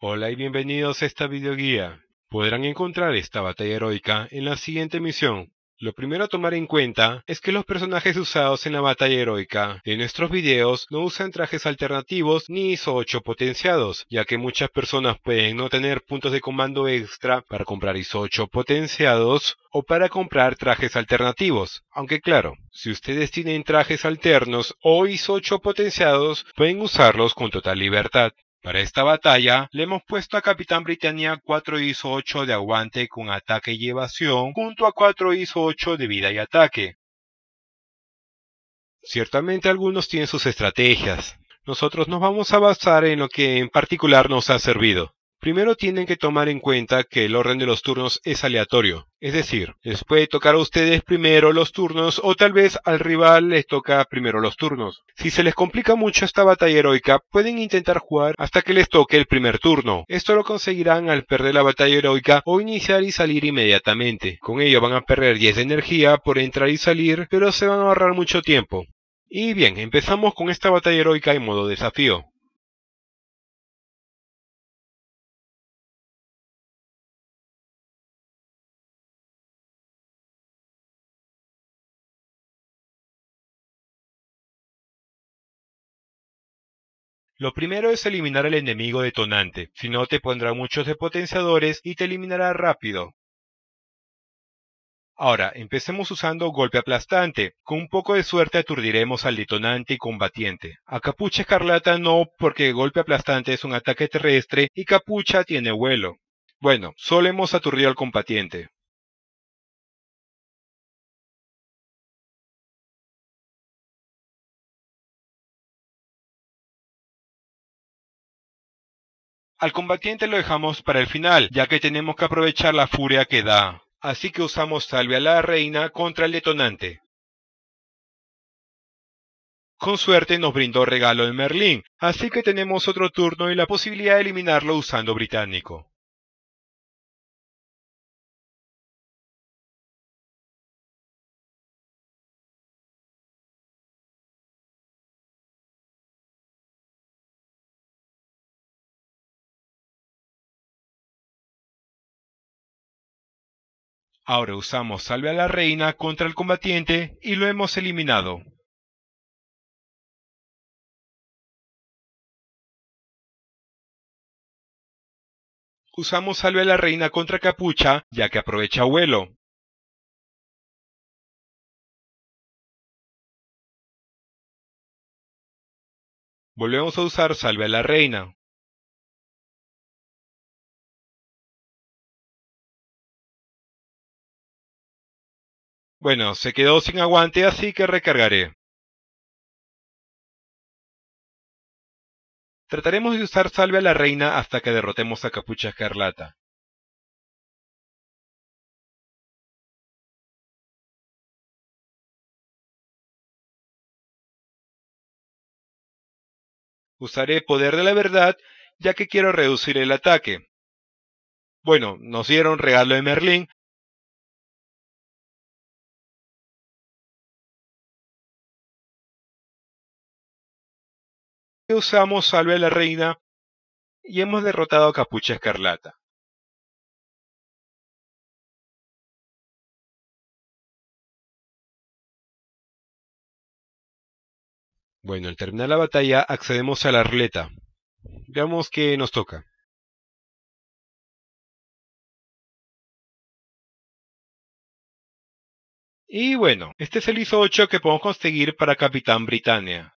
Hola y bienvenidos a esta videoguía. Podrán encontrar esta batalla heroica en la siguiente misión. Lo primero a tomar en cuenta es que los personajes usados en la batalla heroica en nuestros videos no usan trajes alternativos ni ISO 8 potenciados, ya que muchas personas pueden no tener puntos de comando extra para comprar ISO 8 potenciados o para comprar trajes alternativos. Aunque claro, si ustedes tienen trajes alternos o ISO 8 potenciados, pueden usarlos con total libertad. Para esta batalla le hemos puesto a Capitán Britannia 4 ISO 8 de aguante con ataque y evasión junto a 4 ISO 8 de vida y ataque. Ciertamente algunos tienen sus estrategias. Nosotros nos vamos a basar en lo que en particular nos ha servido. Primero tienen que tomar en cuenta que el orden de los turnos es aleatorio, es decir, les puede tocar a ustedes primero los turnos o tal vez al rival les toca primero los turnos. Si se les complica mucho esta batalla heroica, pueden intentar jugar hasta que les toque el primer turno. Esto lo conseguirán al perder la batalla heroica o iniciar y salir inmediatamente. Con ello van a perder 10 de energía por entrar y salir, pero se van a ahorrar mucho tiempo. Y bien, empezamos con esta batalla heroica en modo desafío. Lo primero es eliminar al enemigo detonante, si no te pondrá muchos potenciadores y te eliminará rápido. Ahora, empecemos usando golpe aplastante. Con un poco de suerte aturdiremos al detonante y combatiente. A capucha escarlata no, porque golpe aplastante es un ataque terrestre y capucha tiene vuelo. Bueno, solo hemos aturdido al combatiente. Al combatiente lo dejamos para el final, ya que tenemos que aprovechar la furia que da. Así que usamos salve a la reina contra el detonante. Con suerte nos brindó regalo el Merlín, así que tenemos otro turno y la posibilidad de eliminarlo usando británico. Ahora usamos Salve a la Reina contra el combatiente y lo hemos eliminado. Usamos Salve a la Reina contra Capucha, ya que aprovecha vuelo. Volvemos a usar Salve a la Reina. Bueno, se quedó sin aguante, así que recargaré. Trataremos de usar Salve a la Reina hasta que derrotemos a Capucha Escarlata. Usaré Poder de la Verdad ya que quiero reducir el ataque. Bueno, nos dieron regalo de Merlín, usamos Salve a la Reina y hemos derrotado a Capucha Escarlata. Bueno, al terminar la batalla accedemos a la Arleta. Veamos qué nos toca. Y bueno, este es el ISO 8 que podemos conseguir para Capitán Britannia.